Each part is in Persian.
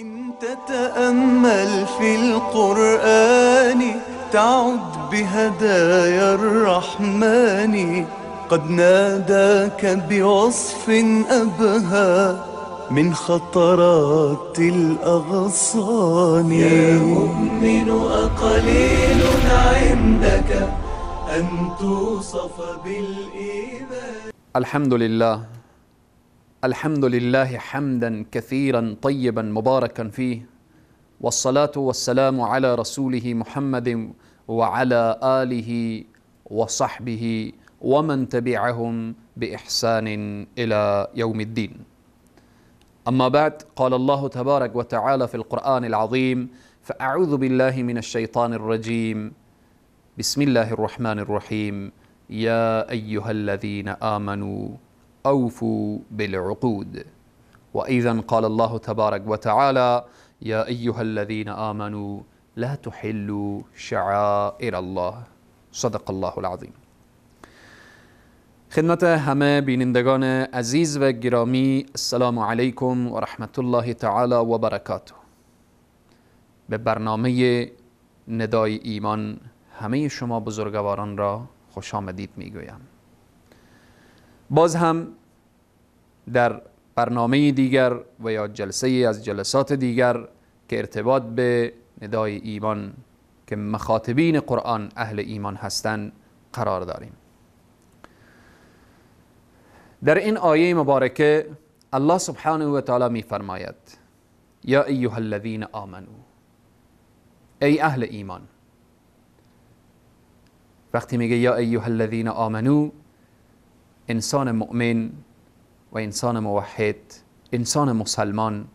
إن تتأمل في القرآن تعد بهدايا الرحمن قد ناداك بوصف أبهى من خطرات الأغصان يا مؤمن أقليل عندك أن توصف بالإيمان الحمد لله الحمد لله حمدا كثيرا طيبا مباركا فيه والصلاة والسلام على رسوله محمد وعلى آله وصحبه ومن تبعهم بإحسان إلى يوم الدين أما بعد قال الله تبارك وتعالى في القرآن العظيم فأعوذ بالله من الشيطان الرجيم بسم الله الرحمن الرحيم يا أيها الذين آمنوا أوفوا بالعقود واذا قال الله تبارك وتعالى يا أيها الذين آمنوا لا تحلوا شعائر الله صدق الله العظيم خدمت همه بینندگان عزیز و گرامی السلام علیکم و رحمت الله تعالی و برکاته به برنامه ندای ایمان همه شما بزرگواران را خوش آمدید میگویم باز هم در برنامه دیگر و یا جلسه از جلسات دیگر که ارتباط به ندای ایمان که مخاطبین قرآن اهل ایمان هستند قرار داریم در این آیه مبارکه الله سبحانه و تعالی می فرماید یا ایها الذین آمنو ای اهل ایمان وقتی میگه یا ایها الذین آمنو انسان مؤمن و انسان موحد انسان مسلمان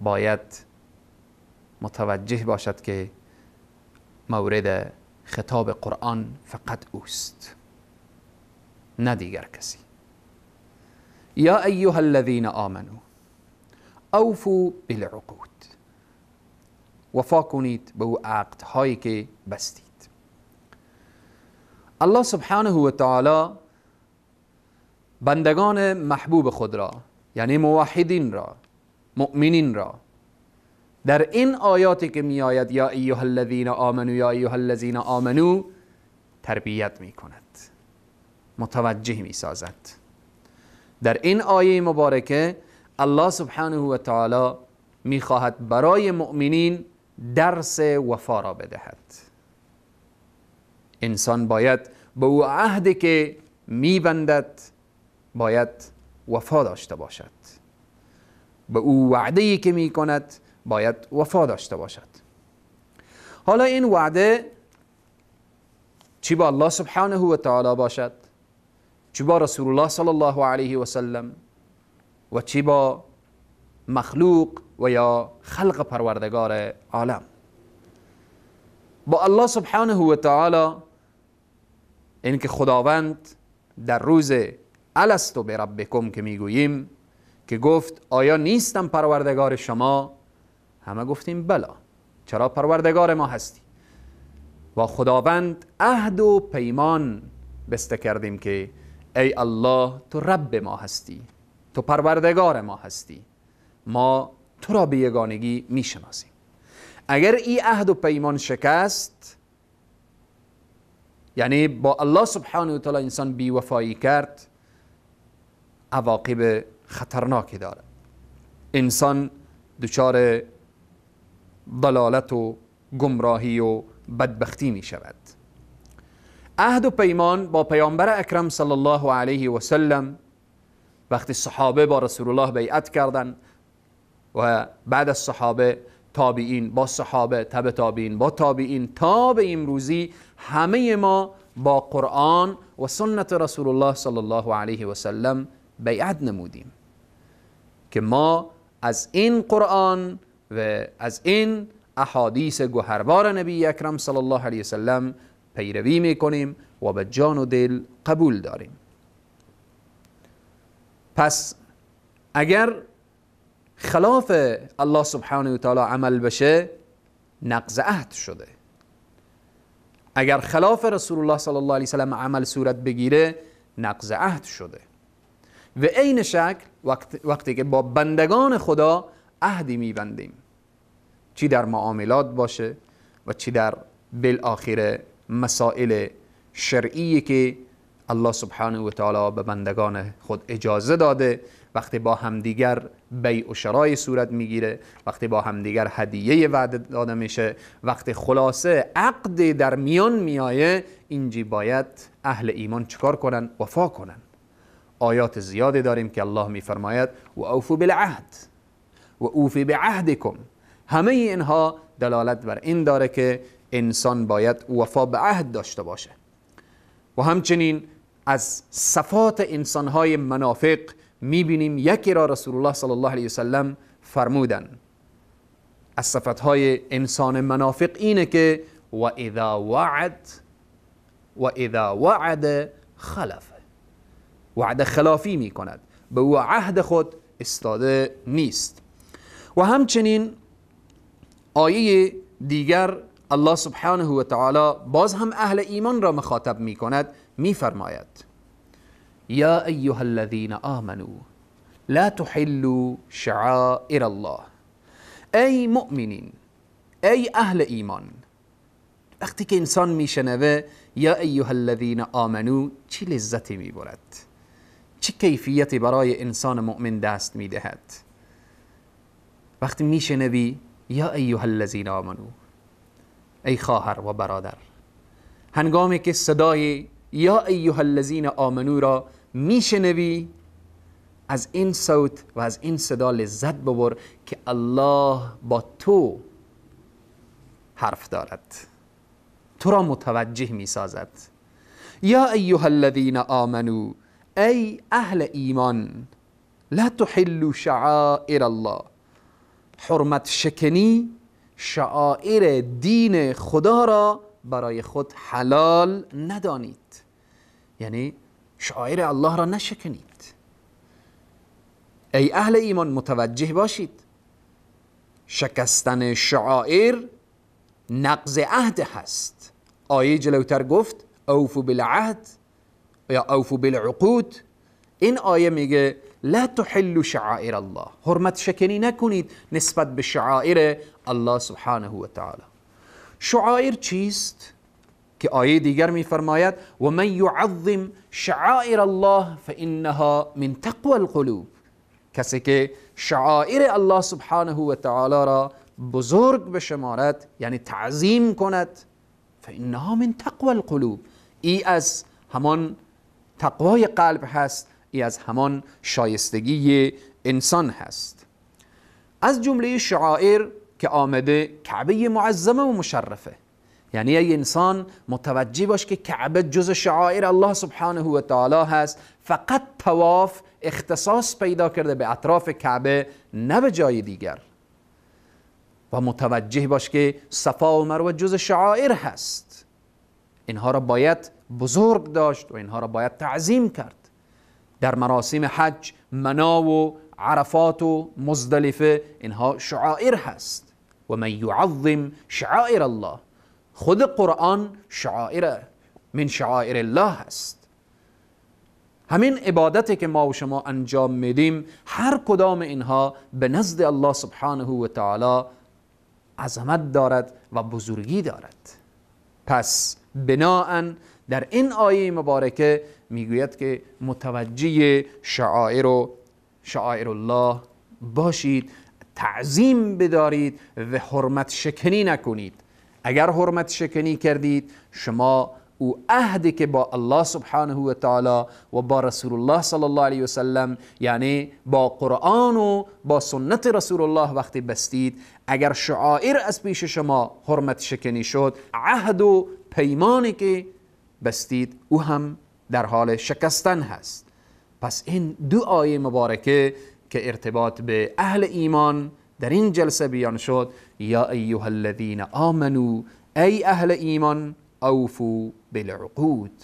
باید متوجه باشد که مورد خطاب قرآن فقط اوست نه دیگر کسی یا ایها الذین آمنو اوفو بالعقود وفا کنید به او عقد هایی که بستید الله سبحانه و تعالی بندگان محبوب خود را یعنی موحدین را مؤمنین را در این آیاتی که می آید یا ایها الذین آمنو یا ایها الذین آمنو تربیت می کند متوجه می سازد در این آیه مبارکه الله سبحانه و تعالی می خواهد برای مؤمنین درس وفا را بدهد انسان باید به او عهدی که می بندد باید وفا داشته باشد به او وعده که می کند باید وفا داشته باشد حالا این وعده چی با الله سبحانه و تعالی باشد چی با رسول الله صلی الله علیه و سلم و چی با مخلوق و یا خلق پروردگار عالم با الله سبحانه و تعالی اینکه خداوند در روز الستو به ربکم که میگوییم که گفت آیا نیستم پروردگار شما همه گفتیم بلا چرا پروردگار ما هستی و خداوند عهد و پیمان بسته کردیم که ای الله تو رب ما هستی تو پروردگار ما هستی ما تو را به یگانگی میشناسیم اگر ای عهد و پیمان شکست یعنی با الله سبحانه و تعالی انسان وفایی کرد عواقب خطرناکی دارد انسان دچار ضلالت و گمراهی و بدبختی می شود عهد و پیمان با پیامبر اکرم صلی الله علیه و سلم وقتی صحابه با رسول الله بیعت کردند و بعد از صحابه تابعین با صحابه تبع تابعین با تابعین تا به امروزی همه ما با قرآن و سنت رسول الله صلی الله علیه و سلم بیعت نمودیم که ما از این قرآن و از این احادیث گوهربار نبی اکرم صلی الله علیه وسلم پیروی میکنیم و به جان و دل قبول داریم پس اگر خلاف الله سبحانه و تعالی عمل بشه نقض عهد شده اگر خلاف رسول الله صلی الله علیه وسلم عمل صورت بگیره نقض عهد شده و عین شکل وقتی که با بندگان خدا عهدی میبندیم چی در معاملات باشه و چی در بالاخره مسائل شرعی که الله سبحانه و تعالی به بندگان خود اجازه داده وقتی با همدیگر بیع و شرای صورت میگیره وقتی با همدیگر هدیه وعده داده میشه وقتی خلاصه عقد در میان میایه اینجی باید اهل ایمان چکار کنن وفا کنن آیات زیادی داریم که الله میفرماید و اوفو بالعهد و اوفی به عهدکم همه اینها دلالت بر این داره که انسان باید وفا به عهد داشته باشه و همچنین از صفات انسانهای منافق میبینیم یکی را رسول الله صلی الله علیه وسلم فرمودن از صفتهای انسان منافق اینه که و اذا وعد و اذا وعد خلف وعد خلافی می کند به او عهد خود استاده نیست و همچنین آیه دیگر الله سبحانه و تعالی باز هم اهل ایمان را مخاطب می کند می فرماید یا ایها الذین آمنوا لا تحلوا شعائر الله ای مؤمنین ای اهل ایمان وقتی که انسان میشنوه یا ایها الذین آمنو چی لذتی میبرد چه کیفیتی برای انسان مؤمن دست میدهد وقتی میشنوی یا ایها الذین آمنو ای خواهر و برادر هنگامی که صدای یا ایها الذین آمنو را میشنوی از این صوت و از این صدا لذت ببر که الله با تو حرف دارد تو را متوجه می یا ایها الذین آمنو ای اهل ایمان لا تحلوا شعائر الله حرمت شکنی شعائر دین خدا را برای خود حلال ندانید یعنی شعائر الله را نشکنید ای اهل ایمان متوجه باشید شکستن شعائر نقض عهد هست آیه جلوتر گفت اوفو بالعهد یا اوفو بالعقود این آیه میگه لا تحلوا شعائر الله حرمت شکنی نکنید نسبت به شعائر الله سبحانه و تعالی شعائر چیست که آیه دیگر میفرماید و من یعظم شعائر الله فانها من تقوی القلوب کسی که شعائر الله سبحانه و تعالی را بزرگ بشمارد یعنی تعظیم کند فانها من تقوی القلوب ای از همان تقوای قلب هست ای از همان شایستگی انسان هست از جمله شعائر که آمده کعبه معظمه و مشرفه یعنی ای انسان متوجه باش که کعبه جز شعائر الله سبحانه و تعالی هست فقط تواف اختصاص پیدا کرده به اطراف کعبه نه به جای دیگر و متوجه باش که صفا و مروه جز شعائر هست اینها را باید بزرگ داشت و اینها را باید تعظیم کرد در مراسم حج منا و عرفات و مزدلفه اینها شعائر هست و من یعظم شعائر الله خود قرآن شعائره من شعائر الله هست همین عبادتی که ما و شما انجام میدیم هر کدام اینها به نزد الله سبحانه و تعالی عظمت دارد و بزرگی دارد پس بناا در این آیه مبارکه میگوید که متوجه شعائر و شعائر الله باشید تعظیم بدارید و حرمت شکنی نکنید اگر حرمت شکنی کردید شما او عهدی که با الله سبحانه و تعالی و با رسول الله صلی الله علیه و یعنی با قرآن و با سنت رسول الله وقتی بستید اگر شعائر از پیش شما حرمت شکنی شد عهد و پیمانی که بستید او هم در حال شکستن هست پس این دو آیه مبارکه که ارتباط به اهل ایمان در این جلسه بیان شد یا ایها الذین آمنو ای اهل ایمان اوفو بالعقود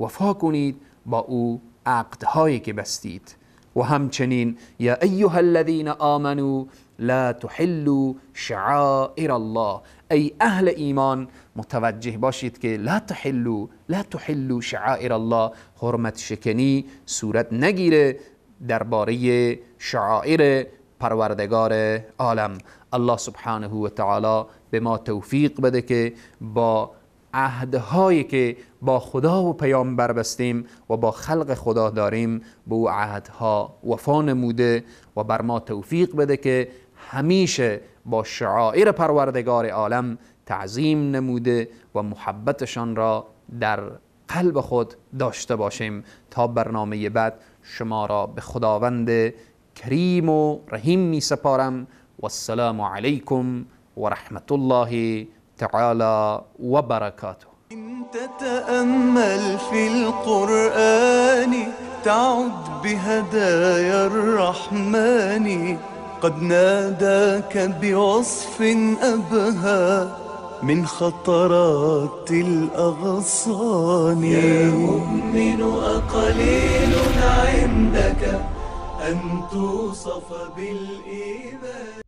وفا کنید با او عقدهایی که بستید و همچنین یا ایها الذین آمنو لا تحلوا شعائر الله ای اهل ایمان متوجه باشید که لا تحلو لا تحلو شعائر الله حرمت شکنی صورت نگیره درباره شعائر پروردگار عالم الله سبحانه و تعالی به ما توفیق بده که با عهدهایی که با خدا و پیامبر بستیم و با خلق خدا داریم به او عهدها وفا نموده و بر ما توفیق بده که همیشه با شعائر پروردگار عالم تعظیم نموده و محبتشان را در قلب خود داشته باشیم تا برنامه بعد شما را به خداوند کریم و رحیم می سپارم و السلام علیکم و رحمت الله تعالی و برکاته فی بهدایا الرحمن قد ناداك بوصف أبهى من خطرات الأغصان يا مؤمن أقليل عندك أن توصف بالإيمان